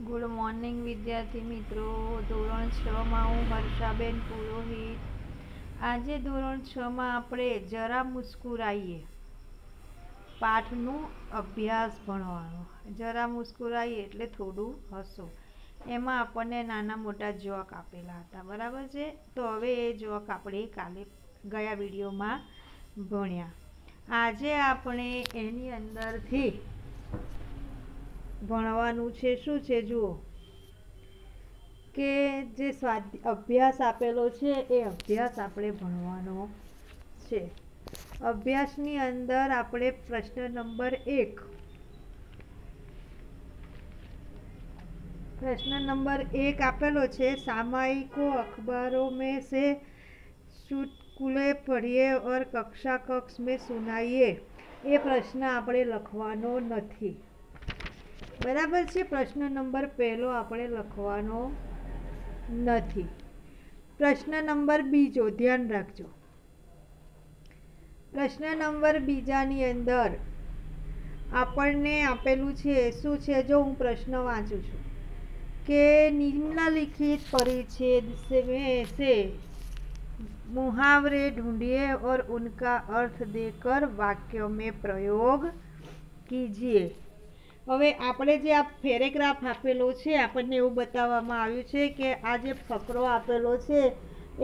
good morning વિદ્યાર્થી મિત્રો ધોરણ છમાં હું હર્ષાબેન પુરોહિત આજે ધોરણ છમાં આપણે જરા મુસ્કુરાઈએ પાઠનું અભ્યાસ ભણવાનો જરા મુસ્કુરાઈએ એટલે થોડું હસો એમાં આપણને નાના મોટા જોક આપેલા હતા બરાબર છે તો હવે એ જોક આપણે કાલે ગયા વિડીયોમાં ભણ્યા આજે આપણે એની અંદરથી ભણવાનું છે શું છે જુઓ કે જે સ્વાધ્ય અભ્યાસ આપેલો છે એ અભ્યાસ આપણે ભણવાનો છે અભ્યાસની અંદર આપણે પ્રશ્ન નંબર એક પ્રશ્ન નંબર એક આપેલો છે સામાયિકો અખબારો મેં સે ચુટકુલે પઢીએ ઓર કક્ષા કક્ષ મેં સુનાઈએ એ પ્રશ્ન આપણે લખવાનો નથી બરાબર છે પ્રશ્ન નંબર પહેલો આપણે લખવાનો નથી પ્રશ્ન નંબર બીજો ધ્યાન રાખજો પ્રશ્ન નંબર બીજાની અંદર આપણને આપેલું છે શું છે જો હું પ્રશ્ન વાંચું છું કે નિમ્નલિખિત પરિચ્છેદ સે मुहावरे ढूंढिए और उनका अर्थ देकर वाक्यों મેં પ્રયોગ કીજીએ હવે આપણે જે આ પેરેગ્રાફ આપેલો છે આપણને એવું બતાવવામાં આવ્યું છે કે આ જે ફકરો આપેલો છે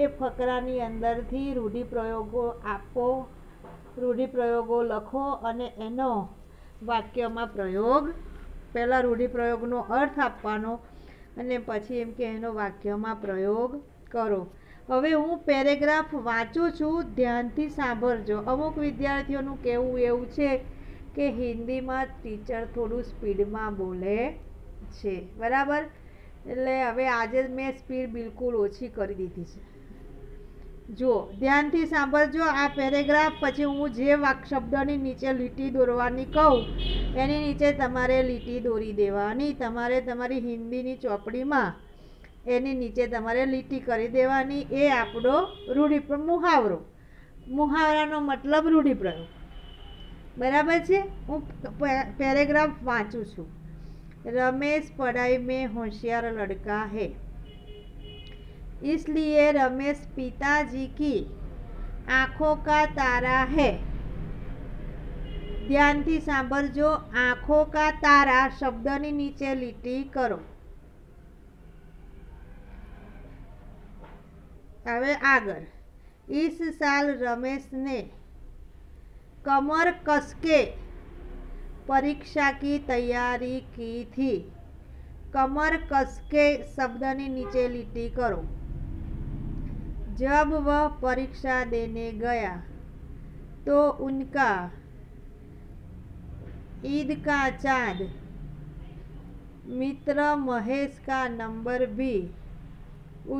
એ ફકરાની અંદરથી રૂઢિપ્રયોગો આપો રૂઢિપ્રયોગો લખો અને એનો વાક્યમાં પ્રયોગ પહેલાં રૂઢિપ્રયોગનો અર્થ આપવાનો અને પછી એમ કે એનો વાક્યમાં પ્રયોગ કરો હવે હું પેરેગ્રાફ વાંચું છું ધ્યાનથી સાંભળજો અમુક વિદ્યાર્થીઓનું કહેવું એવું છે કે હિન્દીમાં ટીચર થોડું સ્પીડમાં બોલે છે બરાબર એટલે હવે આજે મેં સ્પીડ બિલકુલ ઓછી કરી દીધી છે જુઓ ધ્યાનથી સાંભળજો આ પેરેગ્રાફ પછી હું જે વાક શબ્દની નીચે લીટી દોરવાની કહું એની નીચે તમારે લીટી દોરી દેવાની તમારે તમારી હિન્દીની ચોપડીમાં એની નીચે તમારે લીટી કરી દેવાની એ આપણો રૂઢિપ્ર મુહાવરો મુહાવરાનો મતલબ રૂઢિપ્રયોગ બરાબર છે હું પેરેગ્રાફ વાંચું છું રમેશ पढ़ाई में होशियार लड़का है इसलिए रमेश पिताजी की आँखों का तारा है ધ્યાનથી સાંભળજો આંખો કા તારા શબ્દની નીચે લીટી કરો હવે આગળ ઈસ સાલ રમેશને कमर कस के परीक्षा की तैयारी की थी कमर कस के शब्द ने नीचे लिट्टी करो जब वह परीक्षा देने गया तो उनका ईद का चांद मित्र महेश का नंबर भी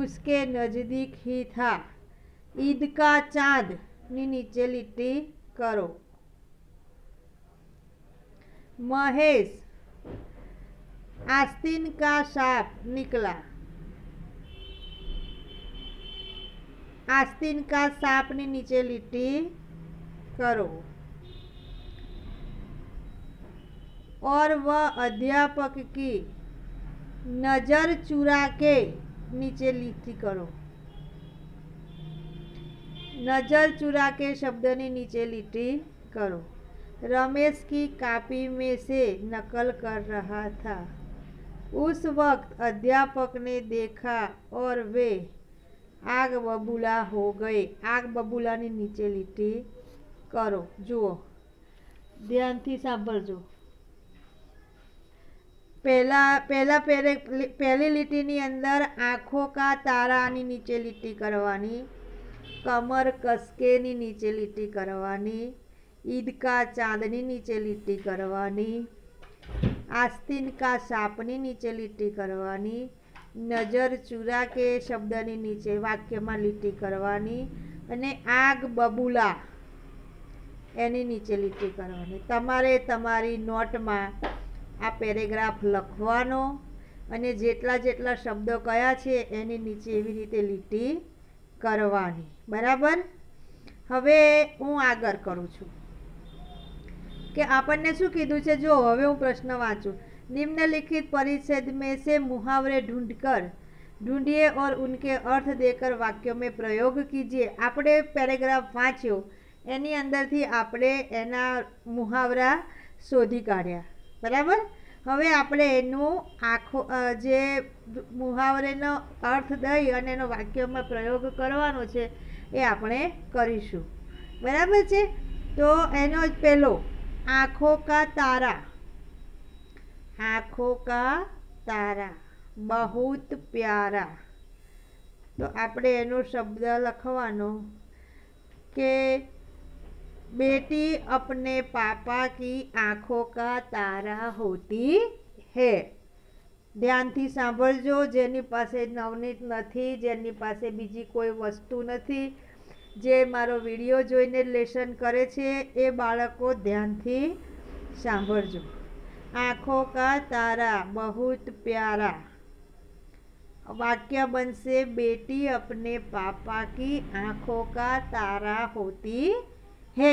उसके नज़दीक ही था ईद का चांद नी नीचे लिट्टी करो महेश आस्तीन का साप निकला आस्तीन का साप ने नीचे लिट्टी करो और वह अध्यापक की नज़र चुरा के नीचे लिट्टी करो नज़र चुरा के शब्दની નીચે લીટી કરો रमेश की कापी में से नकल कर रहा था उस वक्त अध्यापक ने देखा और वे आग बबूला हो गए आग बबूलाની નીચે લીટી કરો જુઓ ધ્યાનથી સાંભળજો પહેલાં પહેલાં પહેરે પહેલી લીટીની અંદર આંખો કા તારાની નીચે લીટી કરવાની કમર કસકેની નીચે લીટી કરવાની ઈદકા ચાંદની નીચે લીટી કરવાની આસ્તિનકા સાપની નીચે લીટી કરવાની નજર ચૂરા કે શબ્દની નીચે વાક્યમાં લીટી કરવાની અને આગ બબુલા એની નીચે લીટી કરવાની તમારે તમારી નોટમાં આ પેરેગ્રાફ લખવાનો અને જેટલા જેટલા શબ્દો કયા છે એની નીચે એવી રીતે લીટી કરવાની બરાબર હવે હું આગળ કરું છું કે આપણને શું કીધું છે જો હવે હું પ્રશ્ન વાંચું નિમ્નલિખિત પરિષદ મેં સે મુહાવરે ઢૂંઢ કર ઢૂંઢીએ ઓર ઉનકે અર્થ દેકર વાક્યો મેં પ્રયોગ કીજીએ આપણે પેરેગ્રાફ વાંચ્યો એની અંદરથી આપણે એના મુહાવરા શોધી કાઢ્યા બરાબર હવે આપણે એનું આખો જે મુહાવરેનો અર્થ દઈ અને એનો વાક્યમાં પ્રયોગ કરવાનો છે એ આપણે કરીશું બરાબર છે તો એનો જ પહેલો આંખો કા તારા આંખો કા તારા બહુત પ્યારા તો આપણે એનો શબ્દ લખવાનો કે બેટી અપને પાપા કી આંખો કા તારા હોતી હે ધ્યાનથી સાંભળજો જેની પાસે નવનીત નથી જેની પાસે બીજી કોઈ વસ્તુ નથી જે મારો વિડીયો જોઈને લેસન કરે છે એ બાળકો ધ્યાનથી સાંભળજો આંખો કા તારા બહુત પ્યારા વાક્ય બનશે બેટી અપને પાપા કી આંખો કા તારા હોતી હે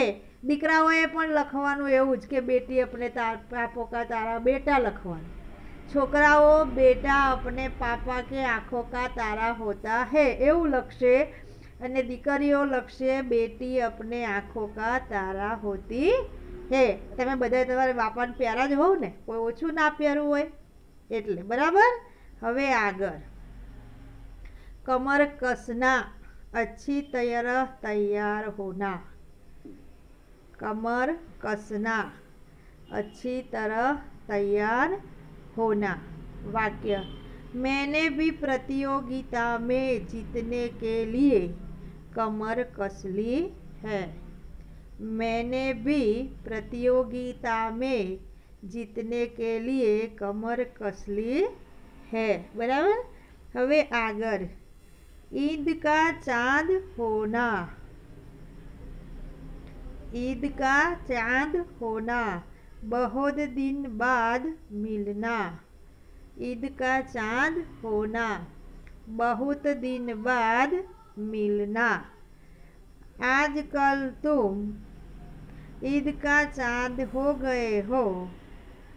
દીકરાઓએ પણ લખવાનું એવું જ કે બેટી અપને તાર પાપો કા તારા બેટા લખવાનું છોકરાઓ બેટા અપને પાપા કે આંખો કા તારા હોતા હે એવું લખશે અને દીકરીઓ લખશે બેટી અપને આંખો કા તારા હોતી હે તમે બધા તમારે બાપાને પ્યારા જ હોવ ને કોઈ ઓછું ના પહેરવું હોય એટલે બરાબર હવે આગળ કમર કસના અચ્છી તૈયાર તૈયાર હોના कमर कसना अच्छी तरह तैयार होना वाक्य मैंने भी प्रतियोगिता में जीतने के लिए कमर कस ली है मैंने भी प्रतियोगिता में के लिए कमर कस ली है बराबर हमें आगर ईद का चांद होना ईद का चांद होना बहुत दिन बाद मिलना ईद का चांद होना बहुत दिन बाद मिलना आजकल तुम ईद का चांद हो गए हो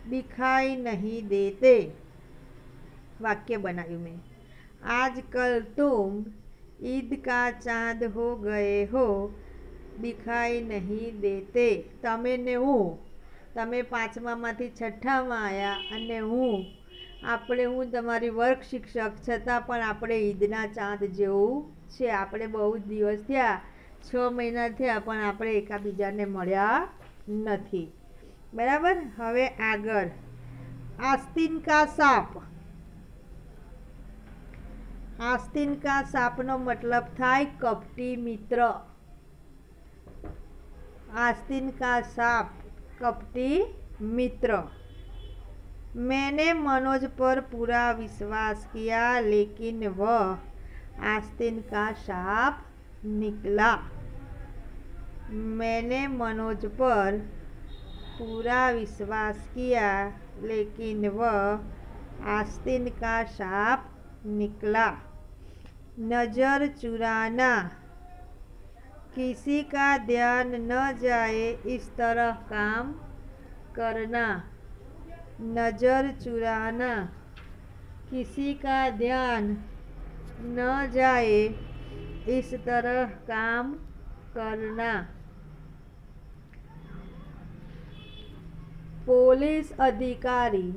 दिखाई नहीं देते वाक्य में आज आजकल तुम ईद का चांद हो गए हो દિખાઈ નહીં દેતે તમે ને હું તમે પાંચમામાંથી છઠ્ઠામાં આવ્યા અને હું આપણે હું તમારી વર્ગ શિક્ષક છતાં પણ આપણે ઈદના ચાંદ જેવું છે આપણે બહુ જ દિવસ થયા છ મહિના થયા પણ આપણે એકાબીજાને મળ્યા નથી બરાબર હવે આગળ આસ્તિનકા સાપ આસ્તિનકા સાપનો મતલબ થાય કપટી મિત્ર आस्तीन का सांप कपटी मित्र मैंने मनोज पर पूरा विश्वास किया लेकिन वह आस्तीन का सांप निकला मैंने मनोज पर पूरा विश्वास किया लेकिन वह आस्तीन का सांप निकला नज़र चुराना किसी का ध्यान न जाए इस तरह काम करना नज़र चुराना किसी का ध्यान न जाए इस तरह काम करना पुलिस अधिकारी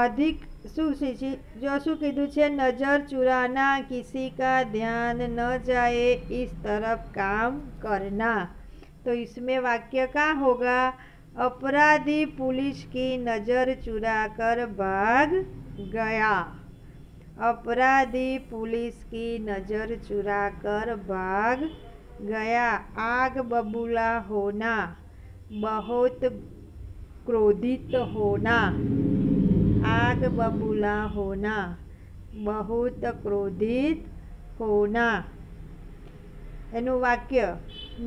अधिक जोशु की नज़र चुराना किसी का ध्यान न जाए इस तरफ काम करना तो इसमें वाक्य का होगा अपराधी पुलिस की नज़र चुरा कर भाग गया अपराधी पुलिस की नज़र चुरा कर भाग गया आग बबूला होना बहुत क्रोधित होना आग बबूला होना बहुत ક્રોધિત હોના એનું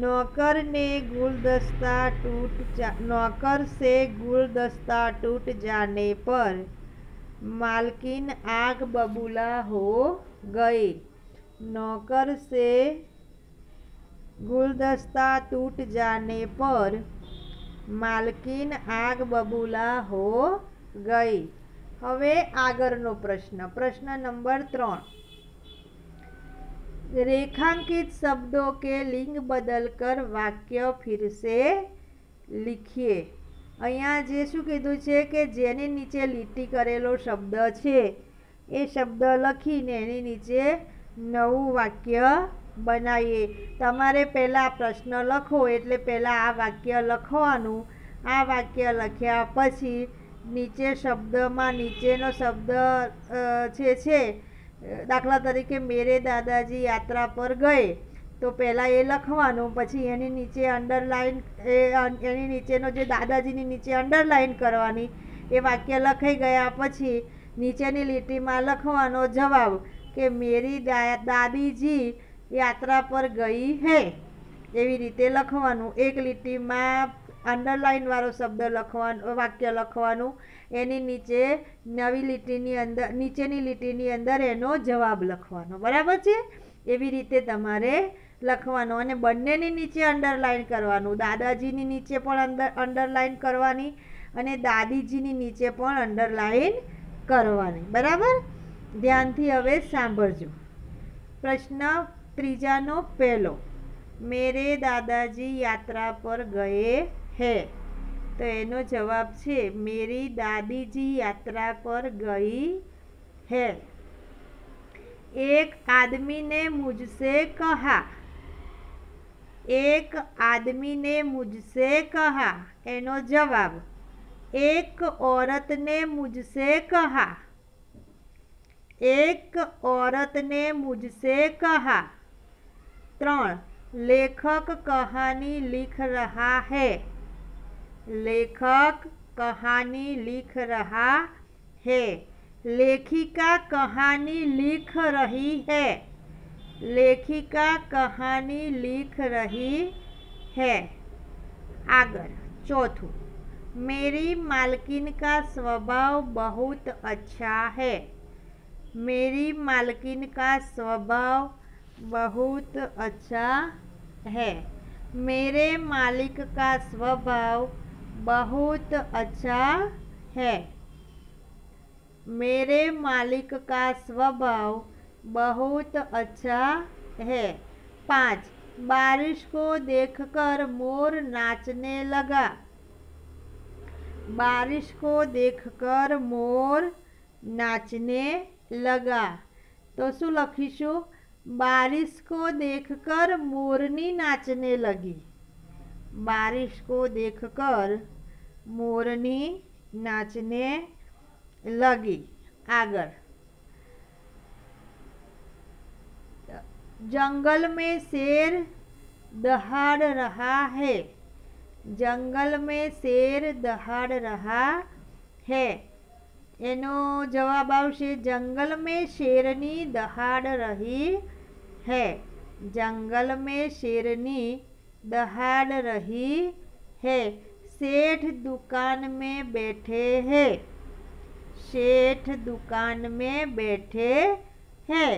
नौकर ने गुलदस्ता टूट जा नौकर से गुलदस्ता टूट जाने पर मालकिन आग बबूला हो गई नौकर से गुलदस्ता टूट जाने पर मालकिन आग बबूला हो गई હવે આગળનો પ્રશ્ન પ્રશ્ન નંબર ત્રણ રેખાંકિત શબ્દો કે લિંગ બદલ કર વાક્ય ફિરસે લીખીએ અહીંયા જે શું કીધું છે કે જેની નીચે લીટી કરેલો શબ્દ છે એ શબ્દ લખીને એની નીચે નવું વાક્ય બનાવીએ તમારે પહેલાં પ્રશ્ન લખો એટલે પહેલાં આ વાક્ય લખવાનું આ વાક્ય લખ્યા પછી નીચે શબ્દમાં નીચેનો શબ્દ જે છે દાખલા તરીકે મેરે દાદાજી યાત્રા પર ગયે તો પહેલાં એ લખવાનું પછી એની નીચે અંડરલાઇન એ એની નીચેનો જે દાદાજીની નીચે અંડરલાઇન કરવાની એ વાક્ય લખાઈ ગયા પછી નીચેની લીટીમાં લખવાનો જવાબ કે મેરી દાદીજી યાત્રા પર ગઈ હે એવી રીતે લખવાનું એક લીટીમાં અંડરલાઇનવાળો શબ્દ લખવાનો વાક્ય લખવાનું એની નીચે નવી લીટીની અંદર નીચેની લીટીની અંદર એનો જવાબ લખવાનો બરાબર છે એવી રીતે તમારે લખવાનો અને બંનેની નીચે અંડરલાઇન કરવાનું દાદાજીની નીચે પણ અંદર અંડરલાઇન કરવાની અને દાદીજીની નીચે પણ અંડરલાઇન કરવાની બરાબર ધ્યાનથી હવે સાંભળજો પ્રશ્ન ત્રીજાનો પહેલો મેરે દાદાજી યાત્રા પર ગયે है तो यु जवाब है मेरी दादी जी यात्रा पर गई है एक आदमी ने मुझसे कहा एक आदमी ने मुझसे कहा एनो जवाब एक औरत ने मुझसे कहा एक औरत ने मुझसे कहा त्र लेखक कहानी लिख रहा है लेखक कहानी लिख रहा है लेखिका कहानी लिख रही है लेखिका कहानी लिख रही है आगर चौथू मेरी मालकिन का स्वभाव बहुत अच्छा है मेरी मालकिन का स्वभाव बहुत अच्छा है मेरे मालिक का स्वभाव बहुत अच्छा है मेरे मालिक का स्वभाव बहुत अच्छा है पाँच बारिश को देखकर मोर नाचने लगा बारिश को देखकर मोर नाचने लगा तो शू लखीशु बारिश को देखकर मोरनी नाचने लगी बारिश को देखकर मोरनी नाचने लगी आगर जंगल में शेर दहाड़ रहा है જંગલ મેં શેર દહાડ રહા હે એનો જવાબ આવશે જંગલ મેં શેરની દહાડ રહી હે જંગલ મેં શેરની दहाड़ रही है सेठ दुकान में बैठे हैं सेठ दुकान में बैठे हैं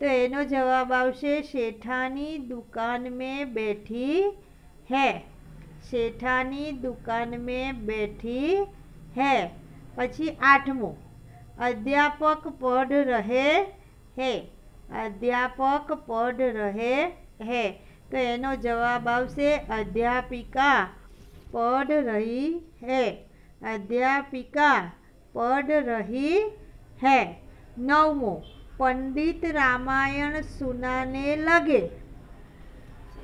तो ये जवाब आठानी दुकान में बैठी है शेठानी दुकान में बैठी है पची आठमो अध्यापक पढ़ रहे है अध्यापक पढ़ रहे है તેનો જવાબ આવશે અધ્યાપિકા پڑھ રહી છે અધ્યાપિકા پڑھ રહી છે નવમો પંડિત રામાયણ ਸੁનાને લાગે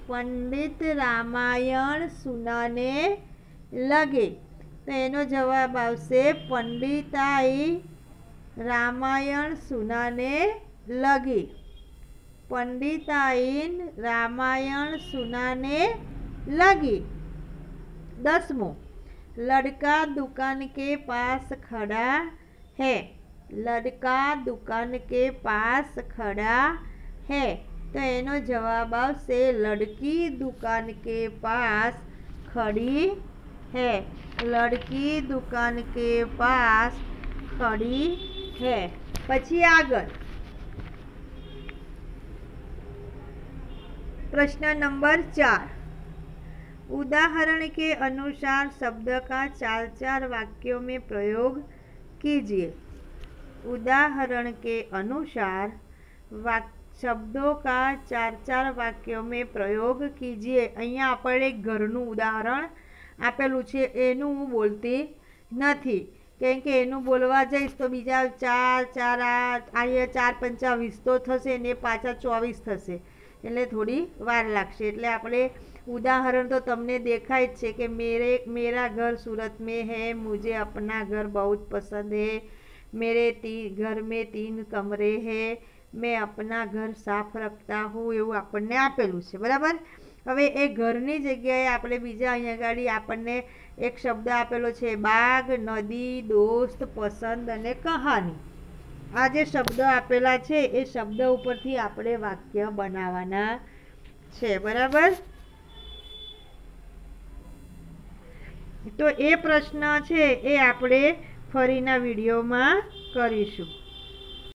પંડિત રામાયણ સુનાને લાગે તો એનો જવાબ આવશે પંડિતાઈ રામાયણ સુનાને લાગે पंडिताइन रामायण सुनाने लगी दसवों लड़का दुकान के पास खड़ा है लड़का दुकान के पास खड़ा है तो એનો जवाब આવશે लड़की दुकान के पास खड़ी है लड़की दुकान के पास खड़ी है पची આગળ प्रश्न नंबर चार उदाहरण के अनुसार शब्द का चार चार वाक्यों में प्रयोग कीजिए उदाहरण के अनुसार वाक શબ્દો કા ચાર ચાર વાક્યો મેં પ્રયોગ કીજીએ અહીંયા આપણે ઘરનું ઉદાહરણ આપેલું છે એનું હું બોલતી નથી કેમ કે એનું બોલવા જઈશ તો બીજા ચાર ચાર આ અહીંયા ચાર પંચા વીસ તો થશે ને પાછા ચોવીસ થશે એટલે થોડી વાર લાગશે એટલે આપણે ઉદાહરણ તો તમને દેખાય જ છે કે મેરે મેરા ઘર सूरत હે है मुझे ઘર બહુ જ પસંદ હે મેરે તી ઘર में તીન કમરે है મેં અપના ઘર સાફ રખતા હું એવું આપણને આપેલું છે બરાબર હવે એ ઘરની જગ્યાએ આપણે બીજા અહીંયા આગળ આપણને એક શબ્દ આપેલો છે બાગ નદી દોસ્ત પસંદ અને કહાની આ જે શબ્દ આપેલા છે એ શબ્દ ઉપરથી આપણે વાક્ય બનાવવાના છે બરાબર તો એ પ્રશ્ન છે એ આપણે ફરીના વિડીયોમાં કરીશું